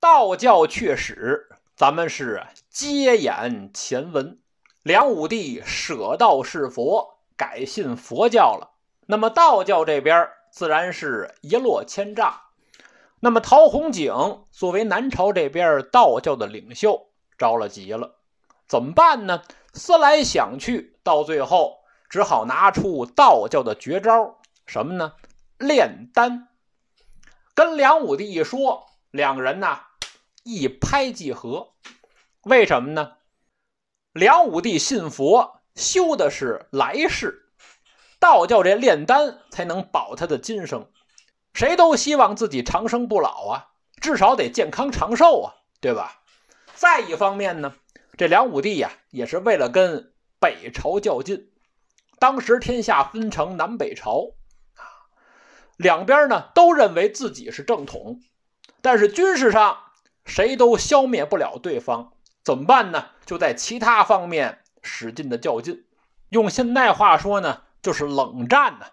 道教却使咱们是接眼前文，梁武帝舍道是佛，改信佛教了。那么道教这边自然是一落千丈。那么陶弘景作为南朝这边道教的领袖，着了急了，怎么办呢？思来想去，到最后只好拿出道教的绝招，什么呢？炼丹。跟梁武帝一说，两个人呢。一拍即合，为什么呢？梁武帝信佛，修的是来世；道教这炼丹才能保他的今生。谁都希望自己长生不老啊，至少得健康长寿啊，对吧？再一方面呢，这梁武帝呀，也是为了跟北朝较劲。当时天下分成南北朝，啊，两边呢都认为自己是正统，但是军事上。谁都消灭不了对方，怎么办呢？就在其他方面使劲的较劲。用现代话说呢，就是冷战呢。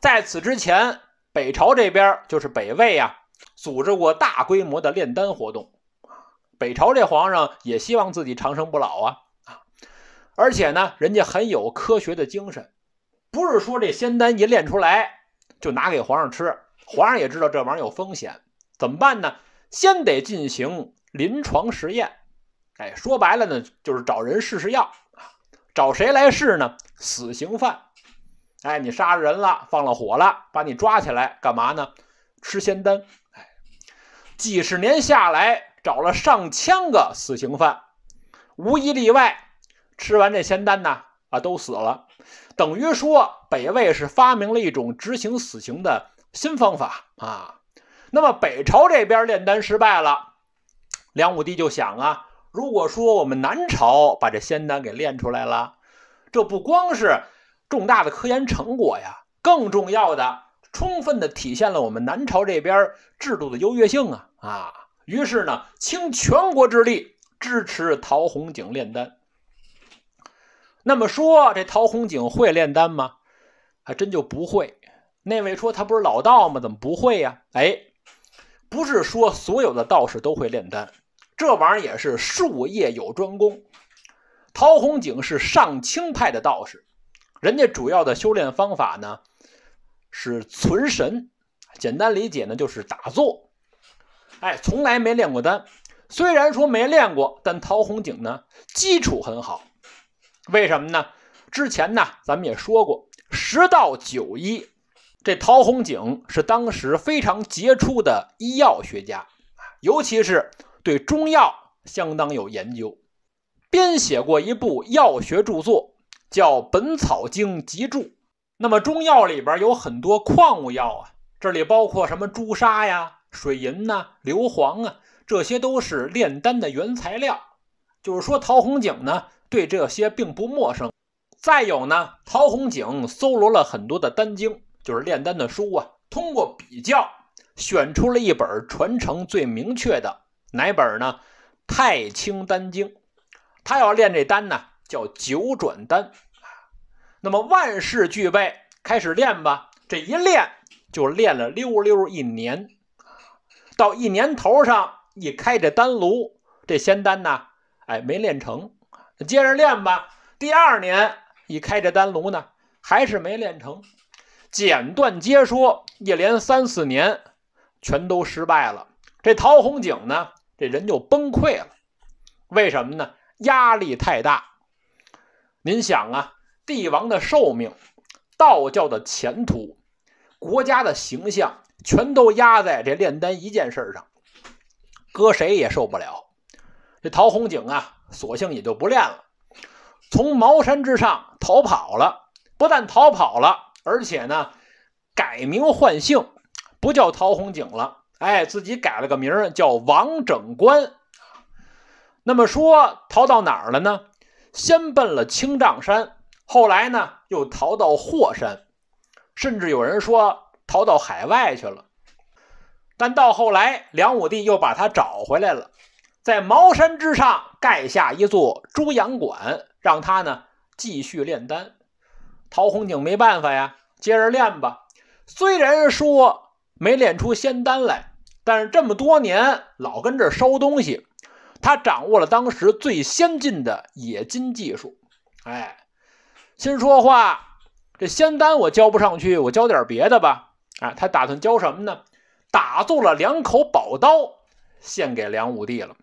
在此之前，北朝这边就是北魏啊，组织过大规模的炼丹活动。北朝这皇上也希望自己长生不老啊啊！而且呢，人家很有科学的精神，不是说这仙丹一炼出来就拿给皇上吃。皇上也知道这玩意儿有风险，怎么办呢？先得进行临床实验，哎，说白了呢，就是找人试试药啊。找谁来试呢？死刑犯。哎，你杀了人了，放了火了，把你抓起来干嘛呢？吃仙丹。哎，几十年下来，找了上千个死刑犯，无一例外，吃完这仙丹呢，啊，都死了。等于说，北魏是发明了一种执行死刑的新方法啊。那么北朝这边炼丹失败了，梁武帝就想啊，如果说我们南朝把这仙丹给炼出来了，这不光是重大的科研成果呀，更重要的，充分的体现了我们南朝这边制度的优越性啊啊！于是呢，倾全国之力支持陶弘景炼丹。那么说这陶弘景会炼丹吗？还真就不会。那位说他不是老道吗？怎么不会呀？哎。不是说所有的道士都会炼丹，这玩意儿也是术业有专攻。陶弘景是上清派的道士，人家主要的修炼方法呢是存神，简单理解呢就是打坐。哎，从来没炼过丹，虽然说没练过，但陶弘景呢基础很好。为什么呢？之前呢咱们也说过，十道九一。这陶弘景是当时非常杰出的医药学家，尤其是对中药相当有研究，编写过一部药学著作叫《本草经集注》。那么中药里边有很多矿物药啊，这里包括什么朱砂呀、水银呐、硫磺啊，这些都是炼丹的原材料。就是说陶弘景呢对这些并不陌生。再有呢，陶弘景搜罗了很多的丹经。就是炼丹的书啊，通过比较选出了一本传承最明确的哪本呢？《太清丹经》。他要炼这丹呢，叫九转丹那么万事俱备，开始练吧。这一练就练了溜溜一年到一年头上一开这丹炉，这仙丹呢，哎，没练成。接着练吧。第二年一开这丹炉呢，还是没练成。简短接说，一连三四年，全都失败了。这陶弘景呢，这人就崩溃了。为什么呢？压力太大。您想啊，帝王的寿命、道教的前途、国家的形象，全都压在这炼丹一件事儿上，搁谁也受不了。这陶弘景啊，索性也就不练了，从茅山之上逃跑了。不但逃跑了。而且呢，改名换姓，不叫陶弘景了，哎，自己改了个名叫王整官。那么说逃到哪儿了呢？先奔了青藏山，后来呢又逃到霍山，甚至有人说逃到海外去了。但到后来，梁武帝又把他找回来了，在茅山之上盖下一座朱阳馆，让他呢继续炼丹。陶弘景没办法呀，接着练吧。虽然说没练出仙丹来，但是这么多年老跟这烧东西，他掌握了当时最先进的冶金技术。哎，心说话，这仙丹我交不上去，我交点别的吧。哎，他打算交什么呢？打做了两口宝刀，献给梁武帝了。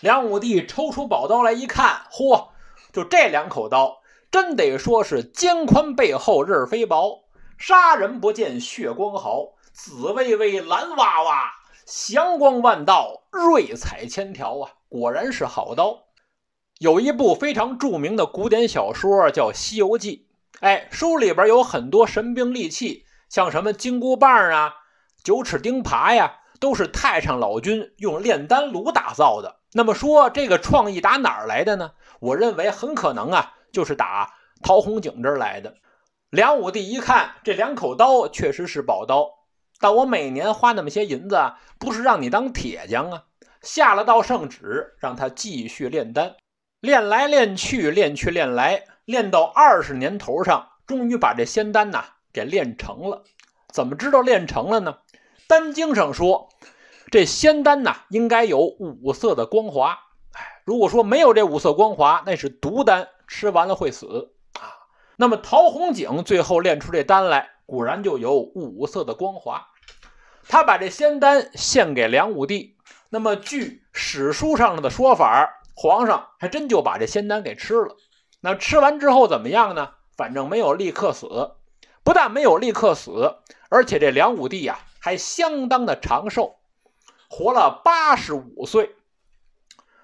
梁武帝抽出宝刀来一看，嚯，就这两口刀。真得说是肩宽背厚刃非薄，杀人不见血光毫，紫微微蓝哇哇，祥光万道，瑞彩千条啊！果然是好刀。有一部非常著名的古典小说叫《西游记》，哎，书里边有很多神兵利器，像什么金箍棒啊、九齿钉耙呀，都是太上老君用炼丹炉打造的。那么说这个创意打哪儿来的呢？我认为很可能啊。就是打陶弘景这儿来的。梁武帝一看这两口刀确实是宝刀，但我每年花那么些银子，不是让你当铁匠啊？下了道圣旨，让他继续炼丹。炼来炼去，炼去炼来，炼到二十年头上，终于把这仙丹呐给炼成了。怎么知道炼成了呢？《丹经》上说，这仙丹呐应该有五色的光华。哎，如果说没有这五色光华，那是毒丹。吃完了会死啊！那么陶弘景最后炼出这丹来，果然就有五色的光华。他把这仙丹献给梁武帝，那么据史书上的说法，皇上还真就把这仙丹给吃了。那吃完之后怎么样呢？反正没有立刻死，不但没有立刻死，而且这梁武帝呀还相当的长寿，活了八十五岁。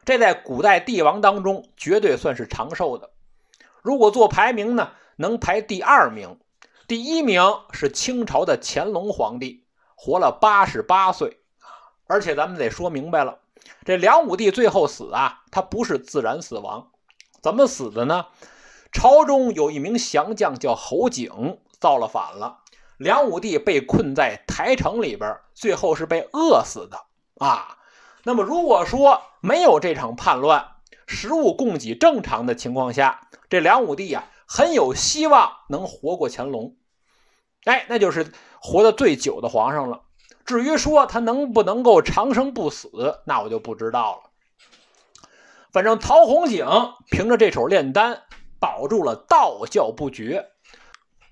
这在古代帝王当中绝对算是长寿的。如果做排名呢，能排第二名，第一名是清朝的乾隆皇帝，活了八十八岁而且咱们得说明白了，这梁武帝最后死啊，他不是自然死亡，怎么死的呢？朝中有一名降将叫侯景，造了反了，梁武帝被困在台城里边，最后是被饿死的啊！那么如果说没有这场叛乱，食物供给正常的情况下，这梁武帝啊很有希望能活过乾隆，哎，那就是活得最久的皇上了。至于说他能不能够长生不死，那我就不知道了。反正陶弘景凭着这手炼丹，保住了道教不绝。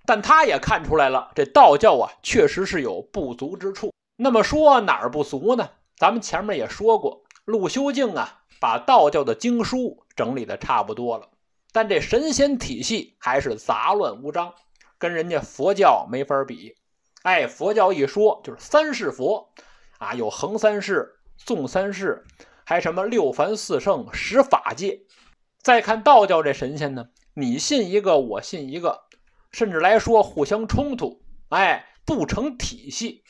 但他也看出来了，这道教啊确实是有不足之处。那么说哪儿不足呢？咱们前面也说过，陆修静啊。把道教的经书整理的差不多了，但这神仙体系还是杂乱无章，跟人家佛教没法比。哎，佛教一说就是三世佛，啊，有横三世、纵三世，还什么六凡四圣、十法界。再看道教这神仙呢，你信一个，我信一个，甚至来说互相冲突，哎，不成体系。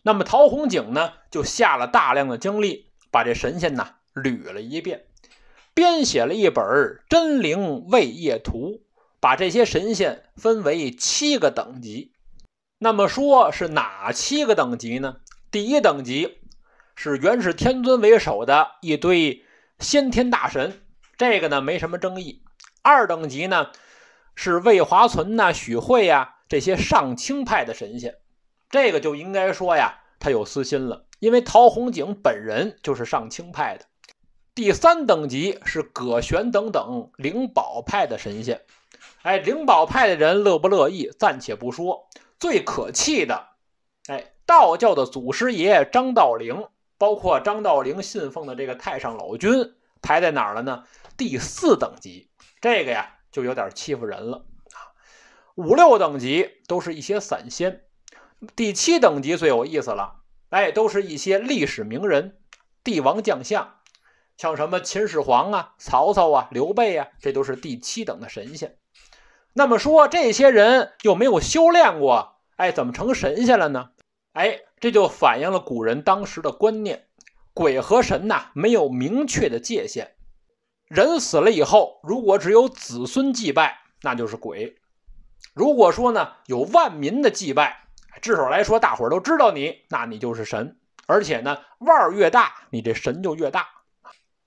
那么陶弘景呢，就下了大量的精力，把这神仙呢。捋了一遍，编写了一本《真灵位业图》，把这些神仙分为七个等级。那么说是哪七个等级呢？第一等级是元始天尊为首的一堆先天大神，这个呢没什么争议。二等级呢是魏华存呐、许慧呀这些上清派的神仙，这个就应该说呀他有私心了，因为陶弘景本人就是上清派的。第三等级是葛玄等等灵宝派的神仙，哎，灵宝派的人乐不乐意暂且不说，最可气的，哎，道教的祖师爷张道陵，包括张道陵信奉的这个太上老君排在哪儿了呢？第四等级，这个呀就有点欺负人了啊。五六等级都是一些散仙，第七等级最有意思了，哎，都是一些历史名人、帝王将相。像什么秦始皇啊、曹操啊、刘备啊，这都是第七等的神仙。那么说，这些人又没有修炼过，哎，怎么成神仙了呢？哎，这就反映了古人当时的观念：鬼和神呐，没有明确的界限。人死了以后，如果只有子孙祭拜，那就是鬼；如果说呢，有万民的祭拜，至少来说，大伙儿都知道你，那你就是神。而且呢，腕儿越大，你这神就越大。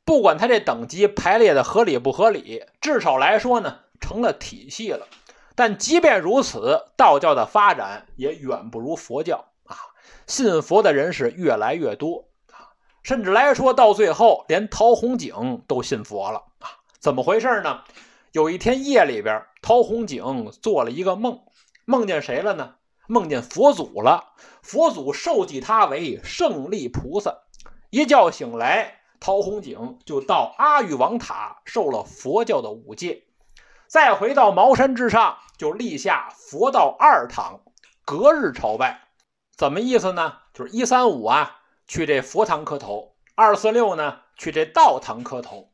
不管他这等级排列的合理不合理，至少来说呢，成了体系了。但即便如此，道教的发展也远不如佛教啊。信佛的人是越来越多啊，甚至来说到最后，连陶弘景都信佛了啊？怎么回事呢？有一天夜里边，陶弘景做了一个梦，梦见谁了呢？梦见佛祖了。佛祖授记他为胜利菩萨。一觉醒来。曹洪景就到阿育王塔受了佛教的五戒，再回到茅山之上，就立下佛道二堂，隔日朝拜。怎么意思呢？就是一三五啊，去这佛堂磕头；二四六呢，去这道堂磕头。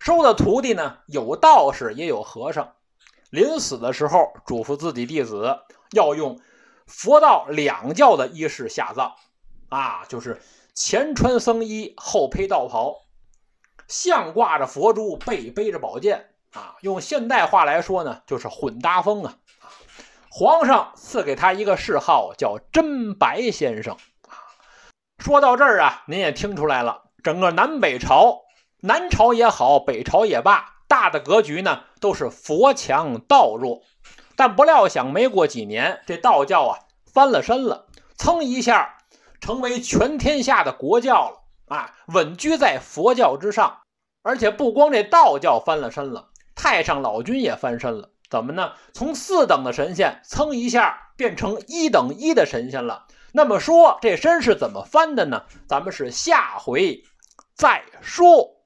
收的徒弟呢，有道士也有和尚。临死的时候，嘱咐自己弟子要用佛道两教的衣饰下葬，啊，就是。前穿僧衣，后披道袍，像挂着佛珠，背背着宝剑啊！用现代话来说呢，就是混搭风啊！皇上赐给他一个谥号，叫真白先生啊。说到这儿啊，您也听出来了，整个南北朝，南朝也好，北朝也罢，大的格局呢都是佛强道弱。但不料想，没过几年，这道教啊翻了身了，噌一下。成为全天下的国教了啊，稳居在佛教之上，而且不光这道教翻了身了，太上老君也翻身了。怎么呢？从四等的神仙，噌一下变成一等一的神仙了。那么说这身是怎么翻的呢？咱们是下回再说。